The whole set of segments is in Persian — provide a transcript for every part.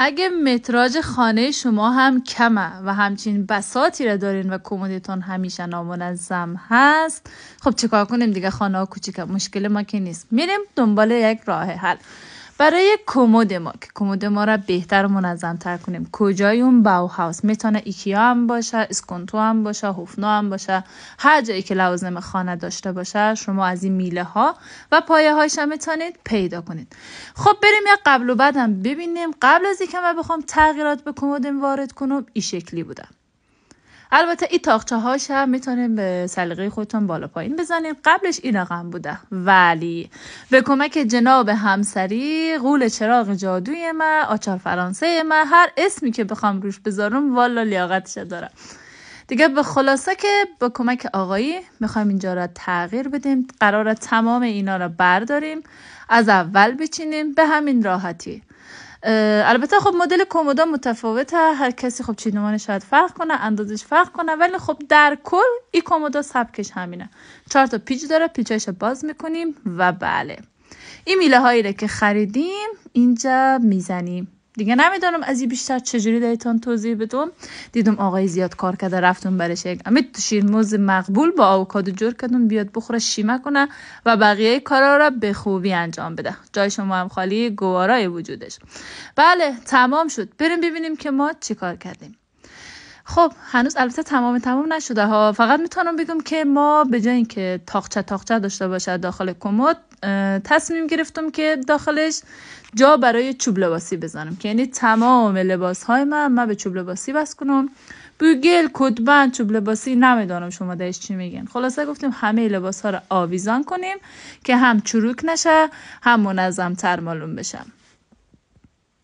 اگه متراژ خانه شما هم کمه و همچین بساتی را دارین و کمدتون همیشه نامنظم هست خب چیکار کنیم دیگه خانه ها کوچیکه مشکل ما که نیست میریم دنبال یک راه حل برای کمد ما که کمد ما را بهتر و تر کنیم کجای اون باو هاوس میتونه ایکیا هم باشه اسکنتو هم باشه هوفنا هم باشه هر جایی که لازم خانه داشته باشه شما از این میله ها و پایه هایش هم میتونید پیدا کنید خب بریم یک قبل و بعدم ببینیم قبل از اینکه من بخوام تغییرات به کمدم وارد کنم این شکلی بودم البته این تاخچه هاش هم میتونیم به سلیقه خودتون بالا پایین بزنیم قبلش این رقم بوده ولی به کمک جناب همسری غول چراغ جادوی ما آچار فرانسه ما هر اسمی که بخوام روش بذارم والا لیاقتش دارم دیگه به خلاصه که با کمک آقایی میخوایم اینجا را تغییر بدیم قرار تمام اینا را برداریم از اول بچینیم به همین راحتی البته خب مدل کومودا متفاوته هر کسی خب چیدمان شاید فرق کنه اندازش فرق کنه ولی خب در کل این کومودا سبکش همینه چهار تا پیچ داره پیچش باز میکنیم و بله این میله هایی که خریدیم اینجا میزنیم دیگه نمیدانم از این بیشتر چجوری دایتان توضیح بدم دیدم آقای زیاد کار کرده رفتم برش یک امید تو شیرموز مقبول با آوکادو جور کردم بیاد بخوره شیمه کنه و بقیه کارا را به خوبی انجام بده جای شما هم خالی گوارای وجودش بله تمام شد بریم ببینیم که ما چیکار کردیم خب هنوز البته تمام تمام نشده ها فقط میتونم بگم که ما به جای اینکه تاخچه تاخچه داشته باشه داخل کمد تصمیم گرفتم که داخلش جا برای چوب لباسی بزنم که یعنی تمام لباس های من من به چوب لباسی بس کنم بوگل چوب لباسی نمیدانم شما دهش چی میگن خلاصه گفتیم همه لباس ها رو آویزان کنیم که هم چروک نشه هم منظم تر معلوم بشم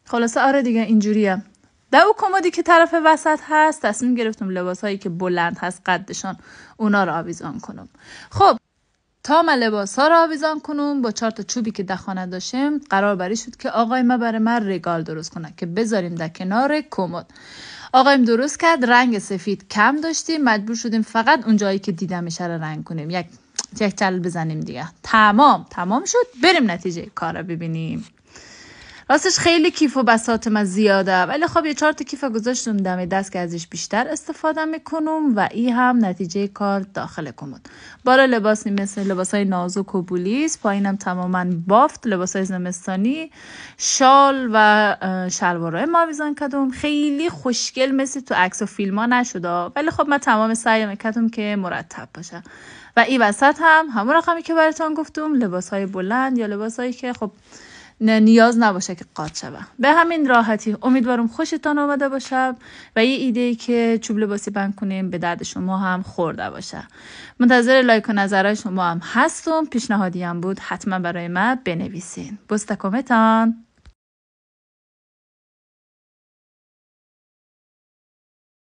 خلاصه آره دیگه در او کمدی که طرف وسط هست تصمیم گرفتم لباس هایی که بلند هست قدشان اونا رو آویزان کنم خب تا ما لباس ها رو آویزان کنم با چهار تا چوبی که دخانه داشتیم قرار بری شد که آقای ما برای من رگال درست کنه که بذاریم در کنار کمد آقایم درست کرد رنگ سفید کم داشتیم مجبور شدیم فقط اون جایی که دیدمش رو رنگ کنیم یک یک چل بزنیم دیگه تمام تمام شد بریم نتیجه کار ببینیم راستش خیلی کیف و بسات من زیاده ولی خب یه چهار تا کیف گذاشتم دم دست که ازش بیشتر استفاده میکنم و ای هم نتیجه کار داخل کمد بالا لباس مثل لباس های نازک و بولیس پایینم تماما بافت لباس های زمستانی شال و شلوارهای ماویزان کدم خیلی خوشگل مثل تو عکس و فیلم ها نشده ولی خب من تمام سعی کردم که مرتب باشه و این وسط هم همون رقمی که براتون گفتم لباس های بلند یا لباس که خب نیاز نباشه که قاد شوه به همین راحتی امیدوارم خوشتان آمده باشم و یه ایده ای که چوب لباسی بند کنیم به درد شما هم خورده باشه منتظر لایک و نظرهای شما هم هستم پیشنهادی هم بود حتما برای من بنویسین بستکومتان،